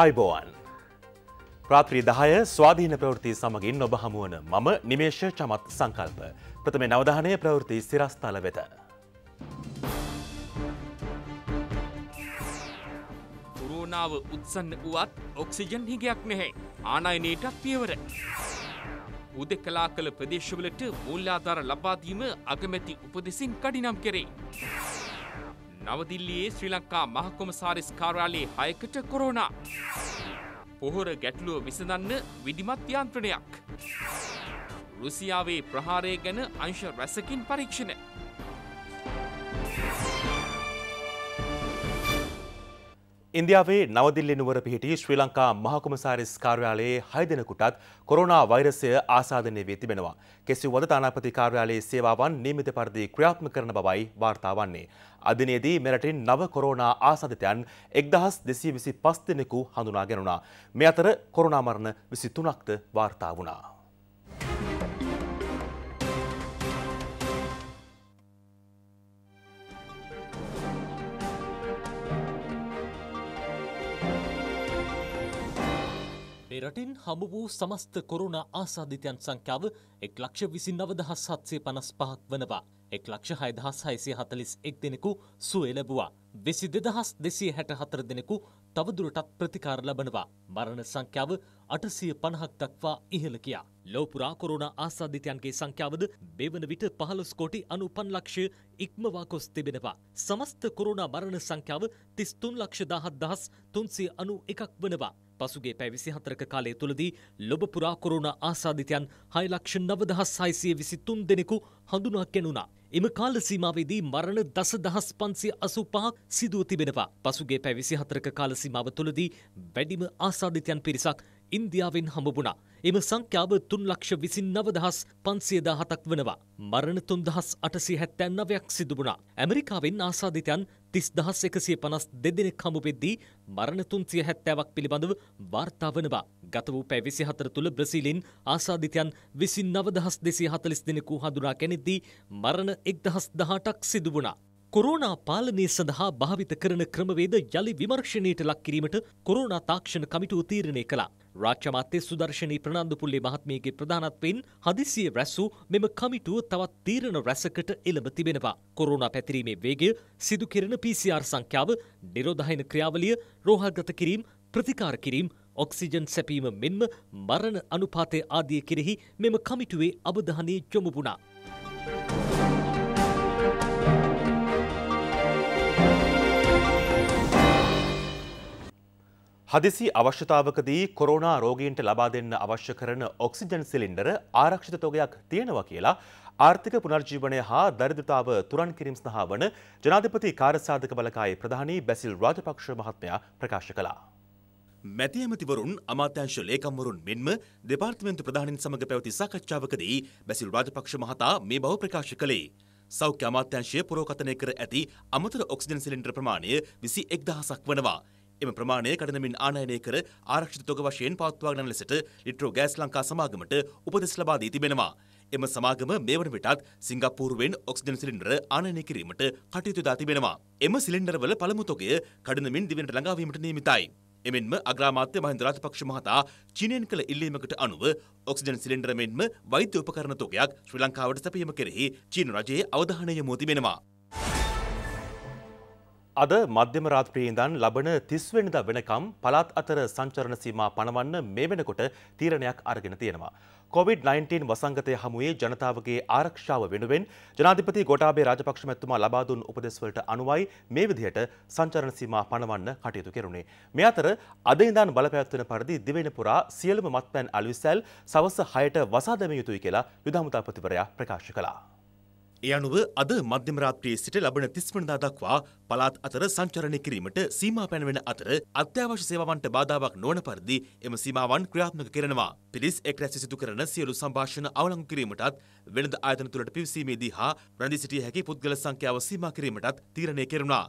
අයිබෝවන් ප්‍රාත්‍රී දහය ස්වාධීන ප්‍රවෘති සමගින් ඔබ හමුවන මම නිමේශ චමත් සංකල්ප ප්‍රථම නවධානය ප්‍රවෘති සිරස්ථල වෙත. පුරෝණාව උත්සන්න වුවත් ඔක්සිජන් හිගයක් මෙහෙ ආනයිනයටත් පියවර. උද කලා කළ ප්‍රදේශවලට මුල්ලාධාර ලබාදීම අගමැති උපදෙසින් කඩිනම් කෙරේ. නවදිල්ලියේ ශ්‍රී ලංකා මහකොමසාරිස් කාර්යාලයේ හයකට කොරෝනා. පොහොර ගැටලුව විසඳන්න විධිමත් යාන්ත්‍රණයක්. රුසියාවේ ප්‍රහාරය ගැන අංශ රැසකින් පරීක්ෂණ. ඉන්දියාවේ නවදිල්ලි නුවර පිහිටි ශ්‍රී ලංකා මහකුමසාරිස් කාර්යාලයේ හය දෙනෙකුටත් කොරෝනා වෛරසය ආසාදනය වී තිබෙනවා. කෙසිව්වද තානාපති කාර්යාලයේ සේවාවන් නියමිත පරිදි ක්‍රියාත්මක කරන බවයි වාර්තා වන්නේ. අදිනේදී මෙරටින් නව කොරෝනා ආසාදිතයන් 1225 දෙනෙකු හඳුනාගෙනුණා. මේ අතර කොරෝනා මරණ 23ක්ද වාර්තා වුණා. මේ රටින් හමු වූ සමස්ත කොරුණ ආසාධිතයන් සංඛ්‍යාව එක් ලක්ෂ විසි නවදහස් සත්සේ පනස් පහක් වනවා. එක් ලක්ෂ හයදහස් හයිසිය හතලිස් එක් දෙනෙකු සුවේ ලැබවා. විසි දෙදහස් දෙසී හැට හතර දෙනෙකු තවදුරටත් ප්‍රතිකාර ලබනවා. මරණ සංඛ්‍යාව අටසිය පණහක් දක්වා ඉහළ කියා. ලෝපුරා කොරුණ ආසාධිතයන්ගේ සංඛ්‍යාවද බෙවන විට පහළොස් කෝටි අනුපන් ලක්ෂ ඉක්මවා කොස් තිබෙනවා. සමස්ත කොරුණ මරණ සංඛ්‍යාව තිස්තුන් ලක්ෂ දහත් දහස් තුන්සේ අනු එකක් වනවා. පසුගේ පැ විසි හතරක කාලය තුළදී ලොබ පුරා කොරුණ ආසාධිතයන් හයලක්ෂ නවදහස් සයිසිය විසි තුන් දෙනෙකු හඳුනා කැනුණා. එම කාල සීමාවේදී මරණ දස දහස් පන්සිය අසු පහක් සිදුව තිබෙනවා. පසුගේ පැ විසි හතරක කාල සීමාව තුළදී වැඩිම ආසාධිතයන් පිරිසක් ඉන්දියාවෙන් හඹපුුණා. එම සංඛ්‍යාව තුන් ලක්ෂ විසින් නවදහස් පන්සියදා හතක් වනවා. මරණ තුන්දහස් අටසි හැත්තැන් නවයක් සිදුබුණා. ඇමරිකාවෙන් ආසාධිතයන් තිස් දහස් එකසිය පනස් දෙදෙනෙක් හමුවෙද්දී මරණ තුන්සිය හැත්තෑවක් පිළිබඳව වාර්තා වනවා. ගත වූ පැ විසි හතර තුළ බ්‍රසීලින් ආසාධිතයන් විසි නවදහස් දෙසී හතලිස් දෙනෙකු හඳුනා කෙනෙද්දී මරණ එක් දහස් දහටක් සිදුවුණා. කොරෝනා පාලනය සඳහා භාවිත කරන ක්‍රමවේද යළි විමර්ශණයට ලක්කිරීමට කොරෝනා තාක්ෂණ කමිටුව තීරණය කළා. රාක්ෂමාත්‍ය සුදර්ශනී ප්‍රනන්දුපුල්ලි මහත්මියගේ ප්‍රධානත්වයෙන් හදිසිය රැස්සූ මෙම කමිටුව තවත් තීරණ රැසකට එළඹ තිබෙනවා. කොරෝනා පැතිරීමේ වේගය, සිදු කෙරෙන PCR සංඛ්‍යාව, නිරෝධායන ක්‍රියාවලිය, රෝහල්ගත කිරීම, ප්‍රතිකාර කිරීම, ඔක්සිජන් සැපීම මෙන්ම මරණ අනුපාතය ආදිය කෙරෙහි මෙම කමිටුවේ අවධානය යොමු වුණා. හදිසි අවශ්‍යතාවකදී කොරෝනා රෝගීන්ට ලබා දෙන්න අවශ්‍ය කරන ඔක්සිජන් සිලින්ඩර ආරක්ෂිත තොගයක් තියෙනවා කියලා ආර්ථික පුනර්ජීවනය හා දරිද්‍රතාව තුරන් කිරීම සඳහා වන ජනාධිපති කාර්යසාධක බලකායේ ප්‍රධානී බැසිල් රාජපක්ෂ මහත්මයා ප්‍රකාශ කළා. මැති ඇමතිවරුන් අමාත්‍යංශ ලේකම්වරුන් මෙන්ම දෙපාර්තමේන්තු ප්‍රධානීන් සමග පැවති සාකච්ඡාවකදී බැසිල් රාජපක්ෂ මහතා මේ බව ප්‍රකාශ කළේ. සෞඛ්‍ය අමාත්‍යංශය පුරෝකථනය කර ඇති අමතර ඔක්සිජන් සිලින්ඩර් ප්‍රමාණය 21000ක් වනවා. එම ප්‍රමාණය කඩනමින් ආනයනය කර ආරක්ෂිත තොග වශයෙන් පවත්වාගෙන යන ලෙසට ලිට්‍රෝ ගෑස් ලංකා සමාගමට උපදෙස් ලබා දී තිබෙනවා. එම සමාගම මේ වන විටත් සිංගප්පූරුවෙන් ඔක්සිජන් සිලින්ඩර ආනයනය කිරීමට කටයුතු දා තිබෙනවා. එම සිලින්ඩරවල පළමු තොගය කඩනමින් දිවෙනට ළඟාවීමට නියමිතයි. එමෙන්ම අග්‍රාමාත්‍ය මහින්ද රාජපක්ෂ මහතා චීනයෙන් කළ ඉල්ලීමකට අනුව ඔක්සිජන් සිලින්ඩර මෙන්ම වෛද්‍ය උපකරණ තොගයක් ශ්‍රී ලංකාවට සැපයීම කෙරෙහි චීන රජයේ අවධානය යොමු තිබෙනවා. අද මධ්‍යම රාත්‍රියේ ඉඳන් ලබන 30 වෙනිදා වෙනකම් පළාත් අතර සංචරණ සීමා පනවන්න මේ වෙනකොට තීරණයක් අරගෙන තියෙනවා. COVID-19 වසංගතය හමුවේ ජනතාවගේ ආරක්ෂාව වෙනුවෙන් ජනාධිපති ගොටාබේ රාජපක්ෂ මැතිතුමා ලබා දුන් උපදෙස් වලට අනුවයි මේ විදිහට සංචරණ සීමා පනවන්න කටයුතු කෙරුණේ. මේ අතර අද ඉඳන් බලපෑත්වන පරිදි දිවයින පුරා සියලුම මත්පැන් අලුවිසැල් සවස 6ට වසා දැමිය යුතුයි කියලා යුද හමුදාපතිවරයා ප්‍රකාශ කළා. ඒ අනුව අද මධ්‍යම රාත්‍රියේ සිට ලබන 30 වෙනිදා දක්වා පළාත් අතර සංචරණය කිරීමට සීමා පැනවෙන අතර අත්‍යවශ්‍ය සේවාවන්ට බාධාවක් නොවන පරිදි එම සීමාවන් ක්‍රියාත්මක කරනවා. පිරිස් එක් රැස් සිදු කරන සියලු සංഭാෂණ අවලංගු කිරීමටත් වෙළඳ ආයතන තුළට පිවිසීමේදී හා රැඳී සිටිය හැකි පුද්ගල සංඛ්‍යාව සීමා කිරීමටත් තීරණය කෙරුණා.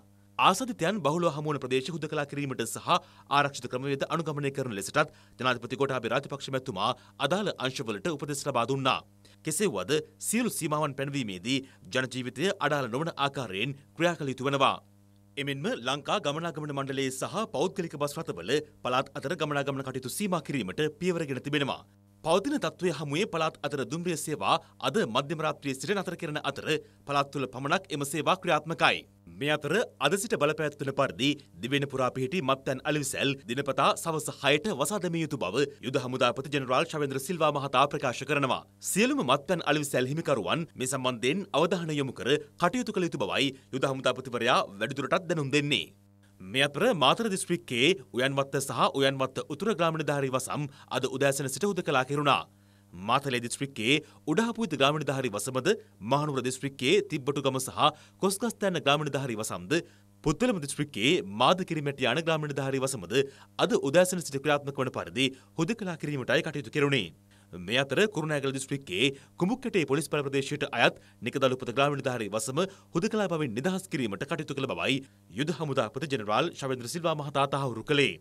ආසධිතයන් බහුලව හමුවන ප්‍රදේශ හුදකලා කිරීමට සහ ආරක්ෂිත ක්‍රමවේද අනුගමනය කරන ලෙසටත් ජනාධිපති කොටාබේ රාජපක්ෂ මැතිතුමා අදාළ අංශවලට උපදෙස් ලබා දුන්නා. කෙසේ වුවද සියලු සීමාවන් පැනවීමේදී ජනජීවිතය අඩාල නොවන ආකාරයෙන් ක්‍රියා කළ යුතු වෙනවා. එමෙන්ම ලංකා ගමනාගමන මණ්ඩලයේ සහ පෞද්ගලික බස් රථවල පළාත් අතර ගමනාගමන කටයුතු සීමා කිරීමට පියවර ගෙන තිබෙනවා. පවතින තත්ත්වය හමුවේ පළාත් අතර දුම්රිය සේවා අද මධ්‍යම රාත්‍රියේ සිට නතර කරන අතර පළාත් තුළ පමණක් එම සේවා ක්‍රියාත්මකයි. මේ අතර අද සිට බලපෑත්වන පරිදි දිවෙන පුරා පිහිටි මත්පැන් අලිවිසැල් දිනපතා සවස 6ට වසා දැමිය යුතු බව යුද හමුදාපති ජෙනරාල් ශවේන්ද්‍ර සිල්වා මහතා ප්‍රකාශ කරනවා. සියලුම මත්පැන් අලිවිසැල් හිමිකරුවන් මේ සම්බන්ධයෙන් අවධානය යොමු කර කටයුතු කළ යුතු බවයි යුද හමුදාපතිවරයා වැඩිදුරටත් දැනුම් දෙන්නේ. මේ අතර මාතර දිස්ත්‍රික්කයේ උයන්වත්ත සහ උයන්වත්ත උතුර ග්‍රාමණධාරී වසම් අද උදෑසන සිට හුදකලා කෙරුණා. මාතලේ දිස්ත්‍රික්කයේ උඩහපුවිත ග්‍රාමණධාරී වසමද මහනුවර දිස්ත්‍රික්කයේ තිබ්බටුගම සහ කොස්ගස්තැන්න ග්‍රාමණධාරී වසම්ද පුත්තලම දිස්ත්‍රික්කයේ මාදකිරිමැටි යන ග්‍රාමණධාරී වසමද අද උදෑසන සිට ක්‍රියාත්මක වන පරිදි හුදකලා කිරීමටයි කටයුතු කෙරුණේ. මේ අතර කුරුණෑගල දිස්ත්‍රික්කයේ කුඹුක්කටේ පොලිස් බල ප්‍රදේශයට අයත් නිකදල් උපත ග්‍රාම නිලධාරී වසම හුදකලා බවින් නිදහස් කිරීමට කටයුතු කළ බවයි යුද හමුදා උපත ජෙනරාල් ශවේන්ද්‍ර සිල්වා මහතා තහවුරු කළේ.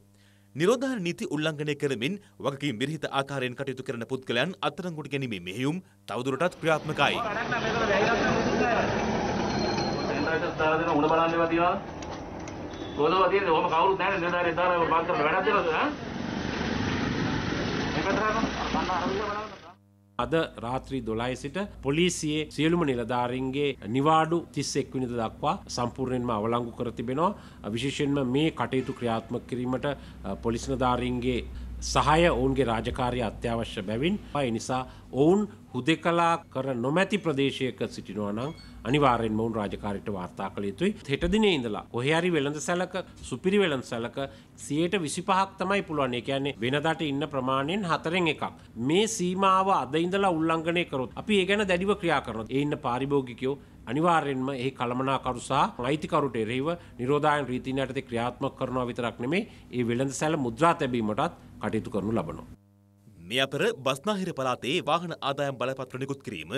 නිරෝධාර නීති උල්ලංඝනය කරමින් වගකීම් විරහිත ආකාරයෙන් කටයුතු කරන පුද්ගලයන් අත්අඩංගුවට ගැනීමේ මෙහෙයුම් තවදුරටත් ක්‍රියාත්මකයි. උණ බලන්නේවා තියනවා. කොහොමද තියෙන්නේ? ඔහම කවුරුත් නැහැ නේද? නිරෝධාරයේ දානවා පාස් කරලා වැඩක් දෙනවද? ඈ? මේකට අද රාත්‍රී දොලයි සිට පොලිසියේ සියලුම නිලධාරින්ගේ නිවාඩු තිස්සෙක් විනිද දක්වා සම්පූර්ණයෙන්ම අවලංගු කර තිබෙනවා විශේෂෙන්ම මේ කටයුතු ක්‍රියාත්මක කිරීමට පොලිස්නධාරීන්ගේ සහය ඔවුන්ගේ රාජකාරය අත්‍යවශ්‍ය බැවින් පයි නිසා ඔවුන් හුදෙකලා කර නොමැති ප්‍රදේශයක සිටිනවා නම් අනිවාරෙන් මොවන් රාජකාරයට වාර්තා කළ යුතුයි හෙටදින ඉඳලා කොහරි වෙළඳ සැලක සුපිරි වෙළඳ සැලක සියයට විසිපහක් තමයි පුළුවන් ඒ කියන්නේ වෙනදාට ඉන්න ප්‍රමාණයෙන් හතරෙන් එකක් මේ සීමාව අද ඉඳලා උල්ලංඝනය කරොත් අපි ඒ ගැන දැඩිව ක්‍රියා කරනවා ඒ ඉන්න පාරිභෝගිකයෝ අනිවාර්යෙන්ම ඒ කළමනාකරු සහ අයිතිකරුට එරෙහිව නිරෝධායන රීතින් යටතේ ක්‍රියාත්මක කරනවා විතරක් නෙමේ ඒ වෙළඳ සැල මුද්‍රා තැබීමටත් කටයුතු කරනු ලබනවා මේ අපර බස්නාහිර පලාතේ වාහන ආදායම් බලපත්‍ර නිකුත් කිරීම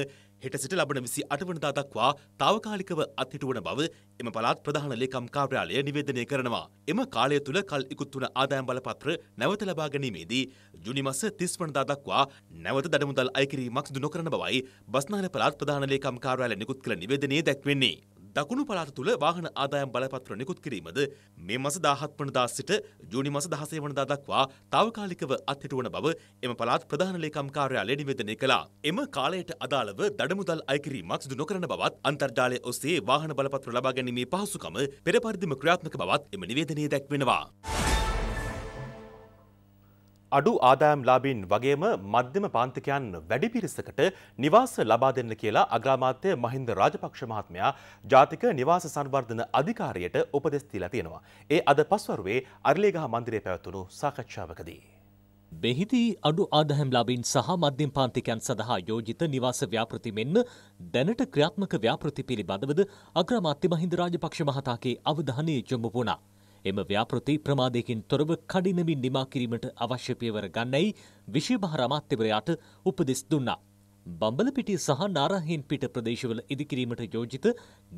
හෙට සිට ලබන විසි අටවනදා දක්වා තාවකාලිකව අත්හිටුවන බව එම පලාත් ප්‍රධාන ලේකම් කාර්යාලය නිවේදනය කරනවා. එම කාලය තුළ කල් ඉකුත් වන ආදායම් බලපත්‍ර නැවත ලබා ගැනීමේදී ජුනි මස තිස් වනදා දක්වා නැවත දඩමුදල් අයකිරීමක් සිදු නොකරන බවයි බස්නාහිර පලාත් ප්‍රධාන ලේකම් කාර්යාලය නිකුත් කළ නිවේදනයේ දැක්වෙන්නේ. දකුණු පළාත තුළ වාහන ආදායම් බලපත්‍ර නිකුත් කිරීමද මේ මස 17 වනදා සිට ජූනි මාස 16 වනදා දක්වා తాවකාලිකව අත්හිටුවන බව එම පළාත් ප්‍රධාන ලේකම් කාර්යාලය නිවේදනය කළා. එම කාලයට අදාළව දඩමුදල් අයකිරීමක් සිදු නොකරන බවත් අන්තර්ජාලය ඔස්සේ වාහන බලපත්‍ර ලබා ගැනීමේ පහසුකම පෙර පරිදිම ක්‍රියාත්මක බවත් එම නිවේදනයේ දැක්වෙනවා. අඩු ආදායම්ලාබීන් වගේම මධ්‍යම පාන්තිකයන් වැඩි පිරිසකට නිවාස ලබා දෙන්න කියලා අග්‍රාමාත්‍ය මහින්ද රාජපක්ෂ මහත්මයා ජාතික නිවාස සංවර්ධන අධිකාරියට උපදෙස් දීලා තියෙනවා. ඒ අද පස්වරුවේ අරලේගහ මන්දිරයේ පැවතුණු සාකච්ඡාවකදී මෙහිදී අඩු ආදහැම්ලාබින් සහ මධ්‍යම් පාන්තිකයන් සඳහා යෝජිත නිවාස ව්‍යාපෘති මෙන්ම දැනට ක්‍රියාත්මක ව්‍යාපෘති පිළිබඳවද අග්‍රමාත්‍ය මහින්ද රාජපක්ෂ මහතාගේ අවධානය යොමු වුණා. එම ව්‍යාපෘති ප්‍රමාදයකින් තොරව කඩිනමින් නිමා කිරීමට අවශ්‍ය පියවර ගන්නයි විශේභාර අමාත්‍යවරයාට උපදෙස් දුන්නා. බම්බලපිටිය සහ නාරහෙන් පිට ප්‍රදේශවල ඉදිකිරීමට යෝජිත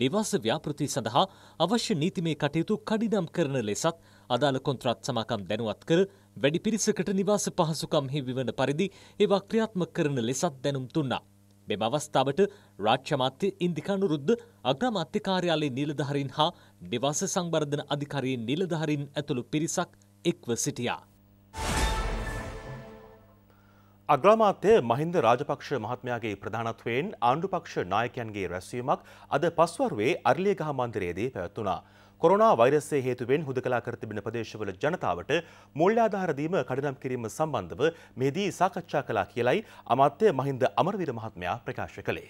නිවාස ව්‍යාපෘති සඳහා අවශ්‍ය නීතිමය කටයුතු කඩිනම් කරන ලෙසත් අදාළ කොන්ත්‍රාත් සමාකම් දැනුවත් කර වැඩි පිරිසකට නිවාස පහසුකම් හිමිවන පරිදි ඒවා ක්‍රියාත්මක කරන ලෙසත් දැනුම් දුන්නා. මෙම අවස්ථාවට රාජ්‍ය මාත්‍ය ඉන්දිකානුරුද්ධ අග්‍රමාත්‍ය කාර්යාලයේ නිලධාරීන් හා නිවාස සංවර්ධන අධිකාරී නිලධාරීන් ඇතුළු පිරිසක් එක්ව සිටියා. අග්‍රාමාත්‍ය මහින්ද රාජපක්ෂ මහත්මයාගේ ප්‍රධානත්වයෙන් ආණ්ඩුපක්ෂ නායකයන්ගේ රැස්වීමක් අද පස්වරුවේ අරලියගහ මන්දිරයේදී පැවැත්වුණා. කොරනා වෛරස්සේ හේතුවෙන් හුදකලා කර තිබෙන ප්‍රදේශවල ජනතාවට මූල්‍ය ආධාර දීම කඩිනම් කිරීම සම්බන්ධව මෙහිදී සාකච්ඡා කළා කියලයි අමාත්‍ය මහින්ද අමරවීර මහත්මයා ප්‍රකාශ කළේ.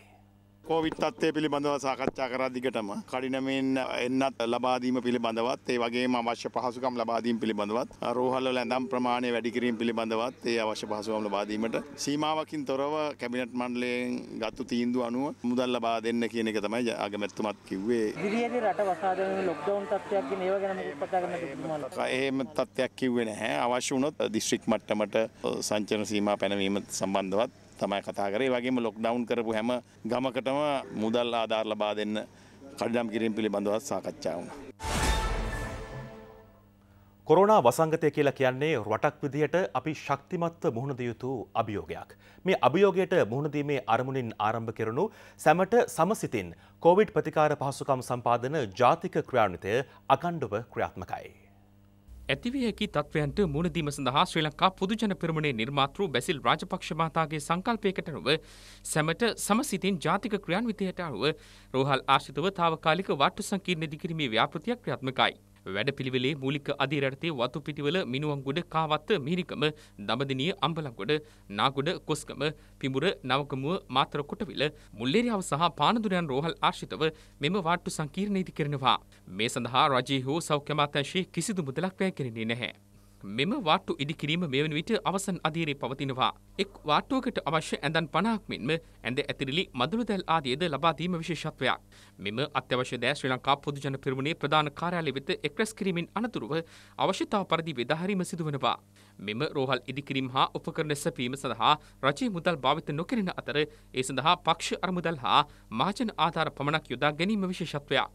කෝවිට් තත්ත්වය පිළිබඳව සාකච්ඡා කරා දිගටම කඩිනමින් එන්නත් ලබාදීම පිළිබඳවත් ඒ වගේම අවශ්‍ය පහසුකම් ලබාදීම් පිළිබඳවත් රෝහල්වල ඇඳම් ප්‍රමාණය වැඩි කිරීම පිළිබඳවත් ඒ අවශ්‍ය පහසුකම් ලබා දීමට සීමාවකින් තොරව කැබිනට් මණ්ඩලයෙන් ගත්තු තීන්දුව අනුව මුදල් ලබා දෙන්න කියන එක තමයි අගමැතිතුමත් කිව්වේ. ඉදිරියේදී රට වසා දැමීමේ ලොක්ඩවුන් තත්ත්වයක් ගැන ඒව ගැන මොකක්ද කතා කරන්න පුළුවන්. එහෙම තත්ත්වයක් කිව්වේ නැහැ. අවශ්‍ය වුණොත් දිස්ත්‍රික් මට්ටමට සංචන සීමා පැනවීම සම්බන්ධවත් තමයි කතා කරේ වගේම ලොක්ඩවුන් කරපු හැම ගමකටම මුදල් ආධාර ලබා දෙන්න කඩම් කිරීම පිළිබඳවත් සාකච්ඡා වුණා. කොරෝනා වසංගතය කියලා කියන්නේ රටක් විදිහට අපි ශක්තිමත්ව මුහුණ දිය යුතු අභියෝගයක්. මේ අභියෝගයට මුහුණ දීමේ අරමුණින් ආරම්භ කෙරුණු සැමට සමසිතින් කොවිඩ් ප්‍රතිකාර පහසුකම් සම්පාදන ජාතික ක්‍රියාන්විතය අකණ්ඩව ක්‍රියාත්මකයි. ඇතිවියකි තත්වයන්ට මුණදීම සඳහා ශ්‍රී ලංකා පුදුජන පෙරමුණේ නිර්මාතෘ බැසිල් රාජපක්ෂ මහතාගේ සංකල්පයකට අනුව සැමට සමසිතින් ජාතික ක්‍රියාන්විතයට අනුව රෝහල් ආශ්‍රිතව තාවකාලික වාට්ටු සංකීර්ණ දිකිරීමේ ව්‍යාපෘතියක් ක්‍රියාත්මකයි. වැඩපිළිවෙලේ මූලික අධිරටතේ වතු පිටිවල මිනුවන්ගොඩ කාවත්ත මිහිරිකම දමදිනිය අම්බලංගොඩ නාගොඩ කොස්කම පිඹුර නවකමුව මාතර කොටවිල මුල්ලේරියාව සහ පානදුරයන් රෝහල් ආශ්‍රිතව මෙම වාට්ටු සංකීර්ණ ඉදි කරනවා. මේ සඳහා රජයේ හෝ සෞඛ්‍ය මාත්‍යංශයේ කිසිදු මුදලක් වැය කරන්නේ නැහැ. මෙම වාට්ටු ඉදිකිරීම මෙවන විට අවසන් අධීරේ පවතිනවා. එක් වාට්ටුවකට අවශ්‍ය ඇඳන් පනාක් මෙන්ම ඇඳ ඇතිරිලි මදුළු දැල් ආදියද ලබාදීම විශේෂත්වයක්. මෙම අත්‍යවශ්‍ය දෑ ශ්‍රී ලංකා පොදුජන පෙරමුණේ ප්‍රධාන කාර්යාලය වෙත එක්රැස් කිරීමෙන් අනතුරුව අවශ්‍යතාව පරිදි බෙදාහැරීම සිදුවනවා. මෙම රෝහල් ඉදිකිරීම හා උපකරණ සැපීම සඳහා රජයේ මුදල් භාවිත නොකරන අතර ඒ සඳහා පක්ෂ අරමුදල් හා මාජන ආධාර පමණක් යොදා ගැනීම විශේෂත්වයක්.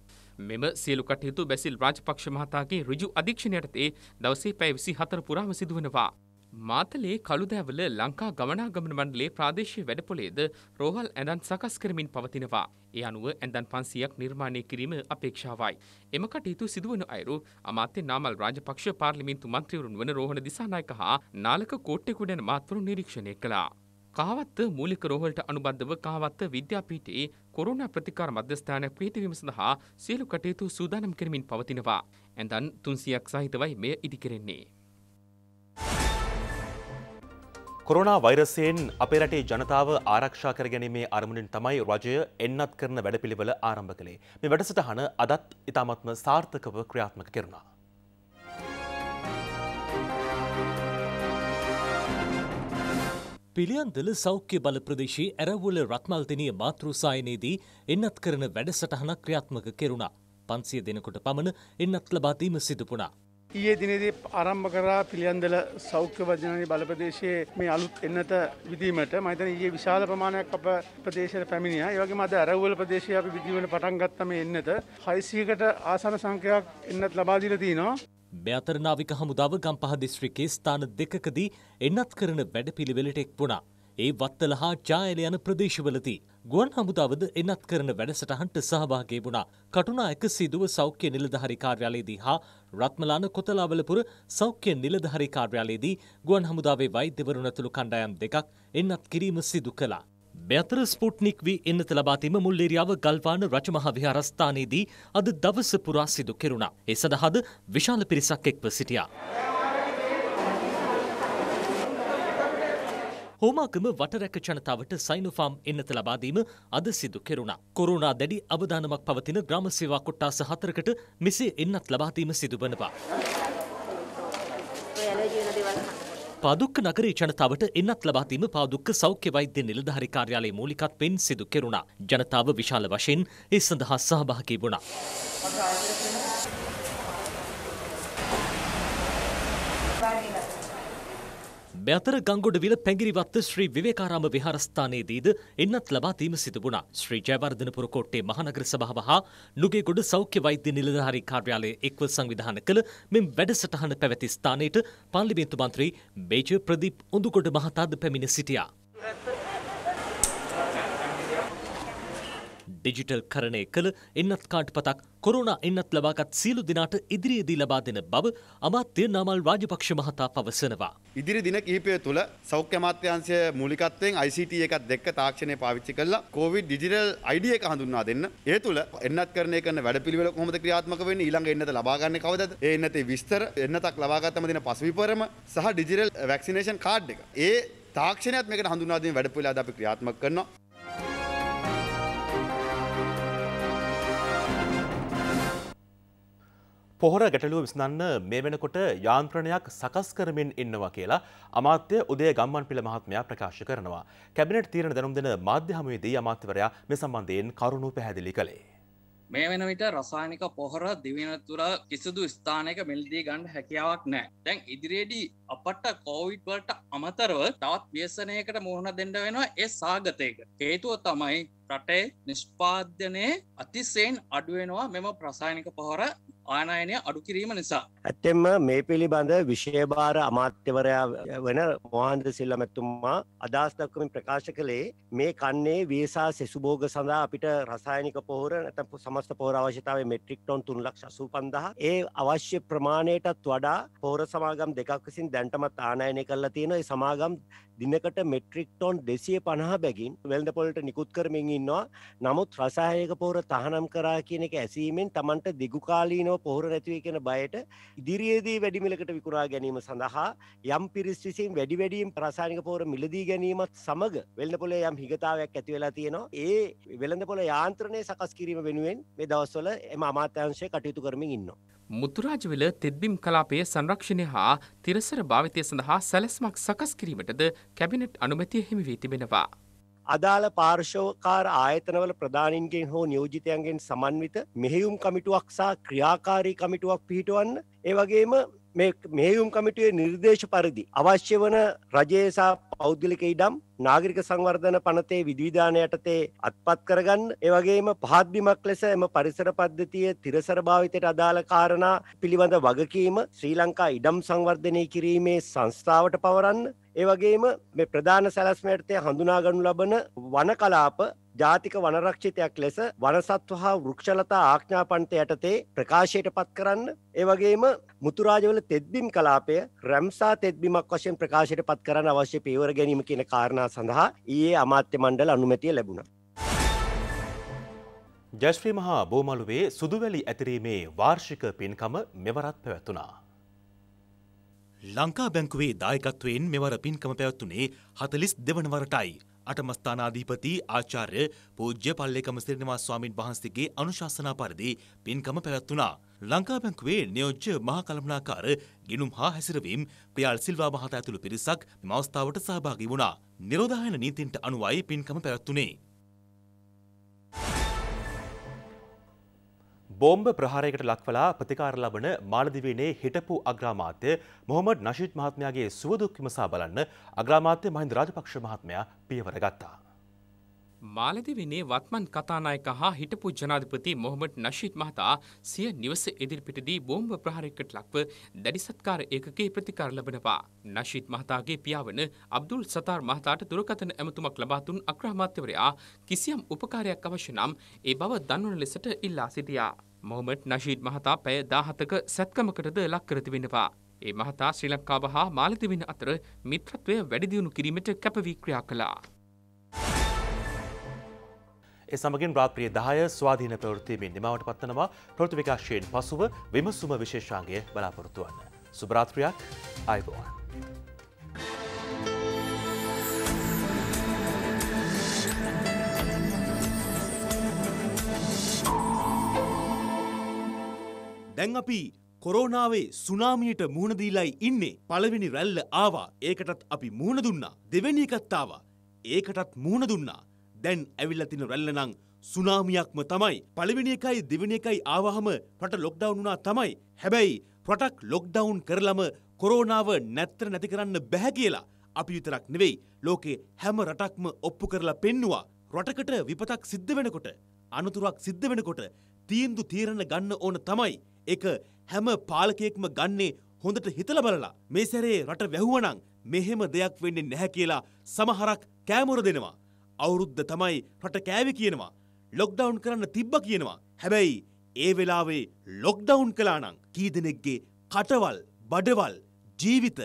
මෙම සියලු කටයුතු බැසිල් රාජපක්ෂ මහතාගේ ඍජු අධීක්ෂණයට තේ දවසේ පැය 24 පුරාම සිදුවනවා. මාතලේ කළුදෑවල ලංකා ගමනාගමන මණ්ඩලේ ප්‍රාදේශීය වැඩපොලේද රෝහල් ඇඳන් සකස් කරමින් පවතිනවා. ඒ අනුව ඇඳන් 500ක් නිර්මාණය කිරීම අපේක්ෂාවයි. එම කටයුතු සිදුවන අයුරු අමාත්‍ය නාමල් රාජපක්ෂ පාර්ලිමේන්තු මන්ත්‍රීවරුන් වන රෝහණ දිසානායක හා නාලක කෝට්ටේ කුඩන මාත්වරු නිරීක්ෂණය කළා. කාවත්ත මූලික රෝහලට අනුබද්ධව කාවත්ත විද්‍යාපීටයේ කොරුණ ප්‍රතිකාර මධ්‍යස්ථාන ප්‍රීතිවීම සඳහා සියලු කටයුතු සූදානම් කරමින් පවතිනවා. ඇඳන් තුන්සියක් සහිතවයි මෙය ඉදිකරෙන්නේ. කොරනා වෛරසයෙන් අපේ රටේ ජනතාව ආරක්ෂා කරගැනීමේ අරමුණින් තමයි රජය එන්නත් කරන වැඩපිළිවෙල ආරම්භ කළේ. මේ වැඩසටහන අදත් ඉතාමත්ම සාර්ථකව ක්‍රියාත්මක කෙරුණා. පිළියන්දල සෞඛ්‍ය බල ප්‍රදේශයේ ඇරවුල රත්මල්දිනය මාතෘසායනයේදී එන්නත් කරන වැඩසටහනක් ක්‍රියාත්මක කෙරුණා. පන්සිය දෙනකොට පමණ එන්නත් ලබාදීම සිදුපුණා. ඊයේ දිනේදී ආරම්භ කරා පිළියන්දල සෞඛ්‍ය වර්ජනනීය බල ප්‍රදේශයේ මේ අලුත් එන්නත විදීමට මම හිතන්නේ ඊයේ විශාල ප්‍රමාණයක් අප ප්‍රදේශයට පැමිණියා. ඒ වගේම අද ඇරවුල ප්‍රදේශයේ අපි විදීමන පටන් ගත්ත මේ එන්නත 600කට ආසන සංඛ්‍යාවක් එන්නත් ලබා දීලා තිනවා. මේ අතර නාවික හමුදාව ගම්පහ දිස්ත්‍රික්කයේ ස්ථාන දෙකකදී එන්නත් කරන වැඩපිළිවෙලට එක් වුණා. ඒ වත්තල හා ඡායල යන ප්‍රදේශවලදී ගුවන් හමුදාවද එන්නත් කරන වැඩසටහනට සහභාගී වුණා. කටුනා 102 සෞඛ්‍ය නිලධාරී කාර්යාලයේදී හා රත්මලාන කොතලාවලපුර සෞඛ්‍ය නිලධාරී කාර්යාලයේදී ගුවන් හමුදාවේ වෛද්‍යවරුන් ඇතුළු කණ්ඩායම් දෙකක් එන්නත් කිරීම සිදු කළා. මෙතර ස්පුට්නික් වී එන්නත ලබාතීම මුල්ලේරියාව ගල්වාන රජමහා විහාරස්ථානයේදී අද දවස පුරා සිදු කෙරුණා. ඒ සඳහාද විශාල පිරිසක් එක්ව සිටියා. හෝමාකම වටරැක ජනතාවට සයිනුෆාම් එන්නත ලබාදීම අද සිදු කෙරුණා. කොරුණා දැඩි අවධානමක් පවතින ග්‍රාම සේවා කොට්ටාස හතරකට මෙසේ එන්නත් ලබාදීම සිදු වනවා. ඔය ඇලර්ජි වෙන දේවල් පාදුක්ක නගරේ ජනතාවට එන්නත් ලබාදීම පාදුක්ක සෞඛ්‍ය වෛද්‍ය නිලධාරි කාර්යාලයේ මූලිකත්වෙන් සිදු කෙරුණා. ජනතාව විශාල වශයෙන් ඒ සඳහා සහභාගී වුණා. මෙතර ගංගොඩවිල පැඟිරිවත්ත ශ්‍රී විවේකාරාම විහාරස්ථානයේදීද එන්නත් ලබා දීම සිදු වුණා. ශ්‍රී ජයවර්ධනපුර කොට්ටේ මහනගර සභාව හා නුගේගොඩ සෞඛ්‍ය වෛද්‍ය නිලධාරී කාර්යාලය එක්ව සංවිධාන කළ මෙම වැඩසටහන පැවැති ස්ථානයට පාර්ලිමේන්තු මන්ත්‍රී මේජර් ප්‍රදීප් උඳුගොඩ මහතාද පැමිණ සිටියා. ඩිජිටල් කරණය කළ එන්නත් කාට්පතක් කොරුණ එන්නත් ලබාගත් සියලු දිනාට ඉදිරියේදී ලබා දෙන බව අමාත්‍ය නාමල් රාජපක්ෂ මහතා පවසනවා. ඉදිරි දින කිහිපය තුළ සෞඛ්‍ය අමාත්‍යාංශය මූලිකත්වයෙන් ICT එකත් දෙක්ක තාක්ෂණය පාවිච්චි කරලා COVID ඩිජිටල් ID එක හඳුන්වා දෙන්න. ඒ තුළ එන්නත් කරණය කරන වැඩපිළිවෙල කොහොමද ක්‍රියාත්මක වෙන්නේ ඊළඟ එන්නත ලබා ගන්න කවදද? ඒ එන්නතේ විස්තර එන්නතක් ලබා ගත්තම දෙන පසුවිපරම සහ ඩිජිටල් වැක්සිනේෂන් කාඩ් එක. ඒ තාක්ෂණයත් මේකට හඳුන්වා දෙමින් වැඩපිළිවෙල අද අපි ක්‍රියාත්මක කරනවා. පොහොර ගැටලුව විසඳන්න මේ වෙනකොට යාන්ත්‍රණයක් සකස් කරමින් ඉන්නවා කියලා අමාත්‍ය උදය ගම්මන් පිළ මහත්මයා ප්‍රකාශ කරනවා. කැබිනට් තීරණ දැනුම් දෙන මාධ්‍ය හමුවේදී අමාත්‍යවරයා මේ සම්බන්ධයෙන් කරුණු පැහැදිලි කළේ. මේ වෙන විට රසායනික පොහොර දිවිනතුර කිසිදු ස්ථානයක මිලදී ගන්න හැකියාවක් නෑ. දැන් ඉදිරියේදී අපට කෝවිඩ් වලට අමතරව තවත් ව්‍යසනයකට මුහුණ දෙන්න වෙනවා ඒ සාගතයක. හේතුව තමයි රටේ නිෂ්පාදනය අතිසයෙන් අඩුවෙනවා මෙම ප්‍රසායනික පොහොර ආනායනය අඩු කිරීම නිසා. ඇත්තෙම මේ පිළිබඳ විශේභාර අමාත්‍යවරයා වන මොහන්ද සිල්ලමැත්තුම්මා අදස්දක්කමින් ප්‍රකාශ කළේ මේ කන්නේ වේසා සෙසුභෝග සඳහා අපිට රසායනික පොහර නැතැපු සමස්ත පෝර අවශ්‍යතාව මෙට්‍රික් ටොන් තුන් ලක්ෂ සූ පන්දහ ඒ අවශ්‍ය ප්‍රමාණයටත් වඩා පෝර සමාගම් දෙකක් විසින් දැන්ටමත් ආනායනය කරලා තියෙන සමාගම් දිනකට මෙට්‍රික් ටොන් දෙසිය පණහ බැගින් වෙල්දපොලට නිකුත් කරමින් ඉන්නවා නමුත් රසායක පෝර තහනම් කරා කියන එක ඇසීමෙන් තමන්ට දිගුකාලීනව පොහොර නැතිව කියෙන බයට ඉදිරියේදී වැඩිමිලකට විකුණා ගැනීම සඳහා යම් පිරිස් විසින් වැඩි වැඩියම් ප්‍රසානික පෝර මිලදී ගැනීමත් සමඟ වෙල්දපොලේ යම් හිගතාවයක් ඇති වෙලා තියෙනවා ඒ වෙළඳපොල යාන්ත්‍රණය සකස් කිරීම වෙනුවෙන් මේ දවස්වල එම අමාත්‍යංශය කටයුතු කරමින් ඉන්නවා. මුතුරාජවිල තෙත්බිම් කලාපයේ සංරක්ෂණය හා තිරසර භාවිතය සඳහා සැලැස්මක් සකස් කිරීමටද කැබිනට් අනුමැතිය හිමිවී තිබෙනවා. අදාළ පාර්ශවකාර ආයතනවල ප්‍රධානින්ගෙන් හෝ නියෝජිතයන්ගෙන් සමන්විත මෙහෙයුම් කමිටුවක් සහ ක්‍රියාකාරී කමිටුවක් පිහිටුවන්න ඒවගේම මේයුම් කමිටුවේ නිර්දේශ පරිදි අවශ්‍ය වන රජයේසා පෞද්ගලික ඉඩම් නාගරික සංවර්ධන පනතේ විධවිධාන යටතේ අත්පත් කරගන්න ඒවගේම පහත්බිමක් ලෙස එම පරිසර පද්ධතිය තිරසර භාවිතයට අදාළ කාරණා පිළිබඳ වගකීම ශ්‍රී ලංකා ඉඩම් සංවර්ධනය කිරීමේ සංස්ථාවට පවරන්න ඒවගේම මේ ප්‍රධාන සැලස්මයටතය හඳුනාගනු ලබන වන කලාප ජාතික වනරක්ෂිතයක් ලෙස වනසත්ව හා වෘක්ෂලතා ආඥාපන්ට යටතේ ප්‍රකාශයට පත් කරන්න ඒවගේම මුතුරාජවල තෙත්බිම් කලාපය රැම්සා තෙත්බිමක් වශයෙන් ප්‍රකාශයට පත් කරන්න අවශ්‍ය පීවර ගැනීම කියන කාරණා සඳහා ඒ අමාත්‍ය මණ්ඩල අනුමැතිය ලැබුණ. ජැස්්‍රී මහා බෝමලුවේ සුදුවැලි ඇතිරීමේ වාර්ෂික පින්කම මෙවරත් පැවැත්තුනා. ලංකා බැංකුවේ දායකත්වයෙන් මෙවර පින්කම පැවැත්තුනේ හතලිස් දෙවනවරටයි. අටමස්ථානාධීපති ආචාර්ය පූජ්‍ය පල්ලේකම සිරිනිවාස ස්වාමින් වහන්සේගේ අනුශාසනා පරිදි පින්කම පැවැත්වුණා. ලංකා බැංකුවේ නියෝජ්‍ය මහා කළමනාකාර ගිණුම් හා හැසිරවීම ප්‍රියල් සිල්වා මහතා ඇතුළු පිරිසක් මෙම අවස්ථාවට සහභාගී වුණා. නිරෝධායන නීතින්ට අනුවයි පින්කම පැවැත්වුණේ. බෝම්බ ප්‍රහාරයකට ලක්වලා ප්‍රතිකාර ලබන මාලදිවයිනේ හිටපු අග්‍රාමාත්‍ය මොහොමඩ් නෂීද් මහත්මයාගේ සුවදුක් විමසා බලන්න අග්‍රාමාත්‍ය මහින්ද රාජපක්ෂ මහත්මයා පියවර ගත්තා. මාලදිවනේ වත්මන් කතානායක හා හිටපු ජනාධිපති මොහොමඩ් නශීද් මහතා සිය නිවස ඉදිරිපිටදී බෝම්බ ප්‍රහාරයකට ලක්ව දැඩි සත්කාර ඒකකේ ප්‍රතිකාර ලබනවා. නශීද් මහතාගේ පියාවන අබ්දුල් සතාර් මහතාට දුරකථන ඇමතුමක් ලබා දුන් අග්‍රාමාත්‍යවරයා කිසියම් උපකාරයක් අවශ්‍ය නම් ඒ බව දන්වන ලෙසට ඉල්ලා සිටියා. මොහොමඩ් නශීද් මහතා පැය 17ක සැත්කමකටද ලක් කර තිබෙනවා. ඒ මහතා ශ්‍රී ලංකාව හා මාලදිවයින අතර මිත්‍රත්වය වැඩිදියුණු කිරීමට කැපවී ක්‍රියා කළා. සමගින් රාත්‍රිය දාය ස්වාධීන ප්‍රවෘතිමින් නිමාවට පත්වනවා ප්‍රෘති විකාශයෙන් පසුව විමසුම විශේෂාන්ගේ බලාපොරොත්තුවන්න. සුභරාත්‍රයක් අයිබෝවන්. දැන් අපි කොරෝනාවේ සුනාමියට මුහුණදීලයි ඉන්නේ පළවෙනි රැල්ල ආවා ඒකටත් අපි මුහුණ දුන්නා දෙවැනි එකත්තාවා ඒකටත් මුහුණ දුන්නා දැන් ඇවිල්ලා තියෙන රැල්ල නම් සුනාමියක්ම තමයි. පළවෙනි එකයි දෙවෙනි එකයි ආවහම රට ලොක්ඩවුන් වුණා තමයි. හැබැයි රටක් ලොක්ඩවුන් කරලම කොරෝනාව නැත්තර නැති කරන්න බැහැ කියලා අපි විතරක් නෙවෙයි ලෝකේ හැම රටක්ම ඔප්පු කරලා පෙන්නවා. රටකට විපතක් සිද්ධ වෙනකොට අනතුරක් සිද්ධ වෙනකොට තීන්දු තීරණ ගන්න ඕන තමයි. ඒක හැම පාලකයෙක්ම ගන්නේ හොඳට හිතල බලලා මේ සැරේ රට වැැහුවනං මෙහෙම දෙයක් වෙන්නේ නැහැ කියලා සමහරක් කෑමොර දෙනවා. අවුරුද්ධ තමයි රට කෑවෙ කියනවා. ලොක්ඩවුන් කරන්න තිබ්බ කියනවා. හැබැයි ඒ වෙලාවේ ලොක්ඩවුන් කලානං කීදනෙක්ගේ කටවල් බඩවල් ජීවිත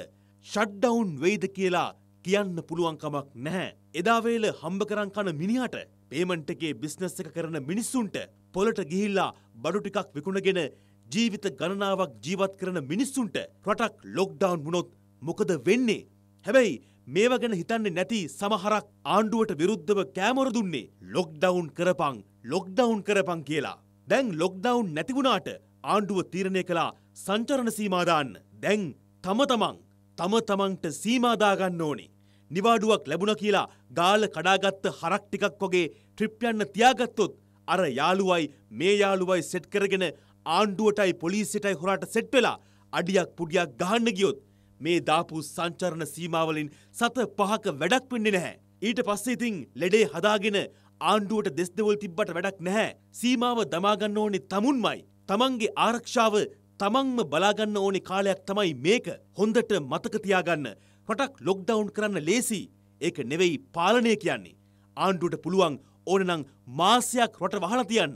ෂඩ්ඩවුන් වෙයිද කියලා කියන්න පුළුවන්කමක් නැහැ. එදාවේල හම්බ කරන් කන මිනිහට පේමන්ට් එකේ බිස්නස් එක කරන මිනිස්සුන්ට පොලට ගිහිල්ලා බඩු ටිකක් විකුණගෙන ජීවිත ගණනාවක් ජීවත් කරන මිනිස්සුන්ට රටක් ලොක්ඩවුන් වුණොත් මොකද වෙන්නේ? හැබැයි මේව ගැන හිතන්නේ නැති සමහරක් ආණ්ඩුවට විරුද්ධව කෑමොර දුන්නේ ලොක්ඩවුන් කරපං ලොක්ඩවුන් කරපං කියලා. දැන් ලොක්ඩවුන් නැතිවුණාට ආණ්ඩුව තීරණය කළා සංචරණ සීමාදාන්න. දැන් තම තමන් තම තමන්ට සීමාදාගන්න ඕනි. නිවාඩුවක් ලැබුණ කියලා ගාල කඩාගත්ත හරක් ටිකක් වගේ ට්‍රිප් යන්න තියාගත්තොත් අර යාළුවයි මේ යාළුවයි සෙට් කරගෙන ආණ්ඩුවටයි පොලිසියටයි හොරාට සෙට් වෙලා අඩියක් පුඩියක් ගහන්න ගියොත් මේ දාපු සංචරණ සීමාවලින් සත පහක වැඩක් වෙන්නේ නැහැ. ඊට පස්සේ ඉතින් ලෙඩේ හදාගෙන ආණ්ඩුවට දෙස්දෙවල් තිබ්බට වැඩක් නැහැ. සීමාව දමා ගන්න ඕනේ තමුන්මයි. තමන්ගේ ආරක්ෂාව තමන්ම බලා ගන්න ඕනේ කාලයක් තමයි මේක. හොඳට මතක තියාගන්න. රටක් ලොක්ඩවුන් කරන්න ලේසි. ඒක නෙවෙයි පාලනය කියන්නේ. ආණ්ඩුවට පුළුවන් ඕනනම් මාසයක් රට වහලා තියන්න.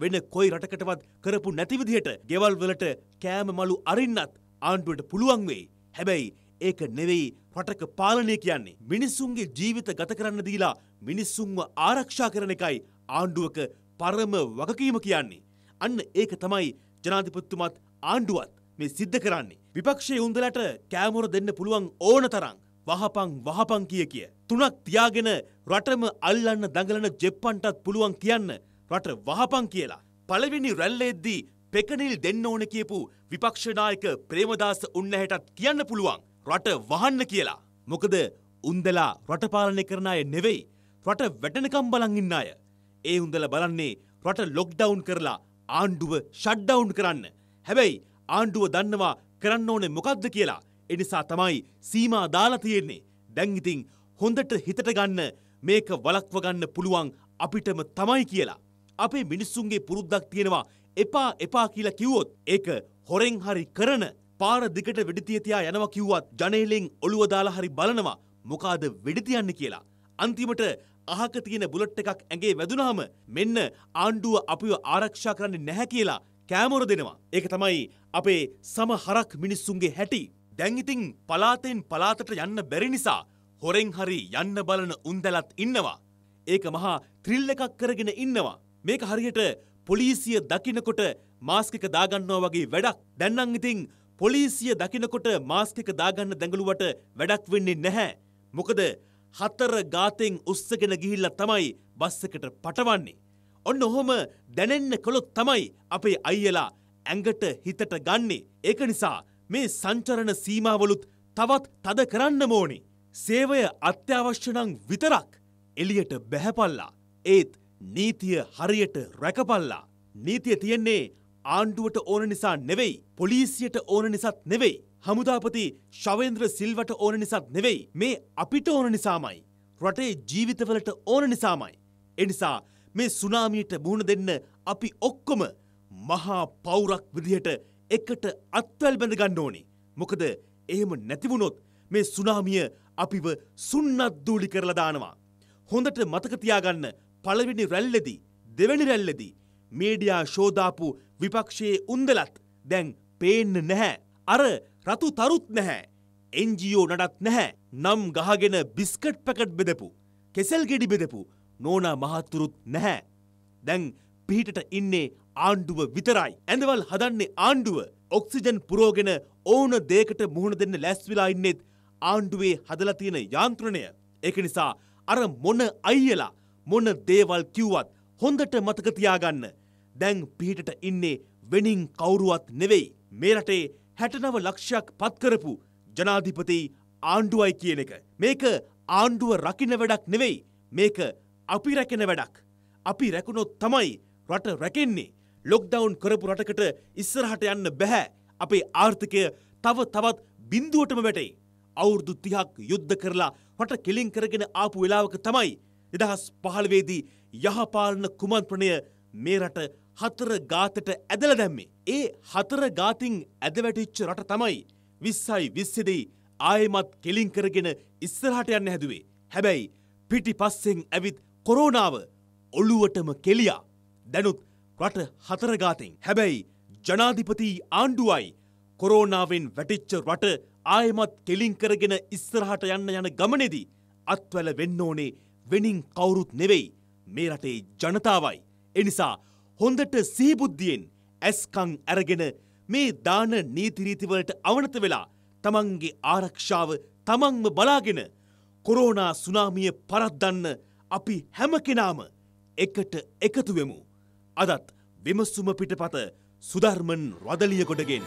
වෙන කොයි රටකටවත් කරපු නැති විදිහට ගෙවල් වලට කෑම මලු අරින්නත් ආණ්ඩුවට පුළුවන් වෙයි. හැබැයි ඒක නෙවෙයි රටක පාලනය කියන්නේ. මිනිස්සුන්ගේ ජීවිත ගත කරන්න දීලා මිනිස්සුන්ව ආරක්ෂා කරන එකයි ආණ්ඩුවක පරම වගකීම කියන්නේ. අන්න ඒක තමයි ජනාධිපතිතුමත් ආණ්ඩුවත් මේ සිද්ධ කරන්නේ. විපක්ෂයේ උන්දලට කෑමොර දෙන්න පුළුවන් ඕන තරම්. වහපං වහපං කිය කිය. තුනක් තියාගෙන රටම අල්ලන්න දඟලන ජෙප්පන්ටත් පුළුවන් කියන්න රට වහපං කියලා. පළවෙනි රැල්ලේද්දී පෙකනිල් දෙන්න ඕන කියපු විපක්ෂනායක ප්‍රේමදාස උන්නහැටත් කියන්න පුළුවන් රට වහන්න කියලා. මොකද උන්දලා රටපාලනය කරන අය නෙවෙයි රට වැටනකම් බලන් ඉන්න අය. ඒ උන්දල බලන්නේ රට ලොක්ඩවුන් කරලා ආණ්ඩුව ෂඩ්ඩවුන් කරන්න. හැබැයි ආණ්ඩුව දන්නවා කරන්න ඕනේ මොකද්ද කියලා. එනිසා තමයි සීමා දාලා තියෙන්නේ. දැන් ඉතින් හොඳට හිතට ගන්න මේක වලක්ව ගන්න පුළුවන් අපිටම තමයි කියලා. අපේ මිනිස්සුන්ගේ පුරුද්දක් තියෙනවා එපා එපා කියලා කිව්වොත් ඒක හොරෙන් හරි කරන පාර දිගට වෙඩිතිය තියා යනවා කිව්වත් ජනේලෙන් ඔළුව දාලා හරි බලනවා මොකාද වෙඩි තියන්නේ කියලා. අන්තිමට අහක තියෙන බුලට් එකක් ඇඟේ වැදුනහම මෙන්න ආණ්ඩුව අපිව ආරක්ෂා කරන්නේ නැහැ කියලා කෑමොර දෙනවා. ඒක තමයි අපේ සමහරක් මිනිස්සුන්ගේ හැටි. දැන් ඉතින් පලාතෙන් පලාතට යන්න බැරි නිසා හොරෙන් හරි යන්න බලන උන්දලත් ඉන්නවා. ඒක මහා ත්‍රිල් එකක් කරගෙන ඉන්නවා. මේක හරියට පොලිසිය දකිනකොට මාස්කක දාගන්නවා වගේ වැඩක් දැන්නම් ඉතින් පොලිසිය දකිනකොට මාස්කක දාගන්න දැඟලුවට වැඩක් වෙන්නේ නැහැ. මොකද හතර ගාතෙන් උස්සගෙන ගිහිල්ලා තමයි බස්සකට පටවන්නේ. ඔන්න ඔහොම දැනෙන්න කළොත් තමයි අපේ අයියලා ඇඟට හිතට ගන්නේ. ඒක නිසා මේ සංචරණ සීමාවලුත් තවත් තද කරන්න ඕනි. සේවය අත්‍යවශ්‍ය නම් විතරක් එළියට බැහැපල්ලා. ඒත් නීතිය හරියට රැකපල්ලා. නීතිය තියෙන්නේ ආණ්ඩුවට ඕන නිසා නෙවෙයි. පොලිසියට ඕන නිසාත් නෙවෙයි. හමුදාපති ශවේන්ද්‍ර සිල්වට ඕන නිසාත් නෙවෙයි. මේ අපිට ඕන නිසාමයි. රටේ ජීවිතවලට ඕන නිසාමයි. එනිසා මේ සුනාමියට මුහුණ දෙන්න අපි ඔක්කොම මහා පෞරක් විදිහට එකට අත්වැල් බැඳ ගන්න ඕනි. මොකද එහෙම නැතිවුණොත් මේ සුනාමිය අපිව සුන්නත්දූලි කරලා දානවා. හොඳට මතක තියාගන්න පළවෙනි රැල්ලෙදී දෙවැනි රැල්ලෙදී මීඩියා ශෝදාපු විපක්ෂයේ උන්දලත් දැන් පේන්න නැහැ. අර රතු තරුත් නැහැ. එන්ජියෝ නඩත් නැහැ. නම් ගහගෙන බිස්කට් පැකට් බෙදපු. කෙසල් ගෙඩි බෙදපු නෝනා මහත්තුරුත් නැහැ. දැන් පිහිටට ඉන්නේ ආණ්ඩුව විතරයි. ඇඳවල් හදන්නේ ආණ්ඩුව. ඔක්සිජන් පුරෝගෙන ඕන දේකට මුහුණ දෙන්න ලැස්විලා ඉන්නෙත් ආණ්ඩුවේ හදලා තියෙන යාන්ත්‍රණය. ඒක නිසා අර මොන අයියලා මොන දේවල් කිව්වත් හොඳට මතක තියාගන්න. දැන් පිහිටට ඉන්නේ වෙනින් කවුරුවත් නෙවෙයි. මේ රටේ 69 ලක්ෂයක් පත් කරපු ජනාධිපති ආණ්ඩුවයි කියන එක. මේක ආණ්ඩුව රකින්න වැඩක් නෙවෙයි. මේක අපි රැකෙන වැඩක්. අපි රැකුණොත් තමයි රට රැකෙන්නේ. ලොක්ඩවුන් කරපු රටකට ඉස්සරහට යන්න බැහැ. අපේ ආර්ථිකය තව තවත් බින්දුවටම වැටේ. අවුරුදු 30ක් යුද්ධ කරලා රට කෙලින් කරගෙන ආපු වෙලාවක තමයි දෙදහස් පහළවේදී යහපාලන කුමන්ත්‍රණය මේ රට හතර ගාතට ඇදල දැම්මේ. ඒ හතර ගාතින් ඇදවැටිච්ච රට තමයි. විස්සයි විස්සෙදෙයි ආයමත් කෙලින් කරගෙන ඉස්සරහට යන්න හැදුවේ. හැබැයි පිටි පස්සෙන් ඇවිත් කොරෝනාව ඔළුවටම කෙලියා. දැනුත් රට හතර ගාතෙන්. හැබැයි ජනාධිපති ආණ්ඩුවයි කොරෝනාවෙන් වැටිච්ච රට ආයමත් කෙලින් කරගෙන ඉස්සරහට යන්න යන ගමනේදී අත්වැල වෙන්න ඕනේ වෙනින් කවුරුත් නෙවෙයි මේ රටේ ජනතාවයි. එනිසා හොඳට සීබුද්ධියෙන් ඇස්කං ඇරගෙන මේ දාන නීතිරීතිවලට අවනත වෙලා තමන්ගේ ආරක්ෂාව තමන්ම බලාගෙන කොරෝනා සුනාමිය පරද්දන්න අපි හැම කෙනාම එකට එකතුවෙමු. අදත් විමසුම පිටපත සුධර්මන් රදලියකොටගෙන්.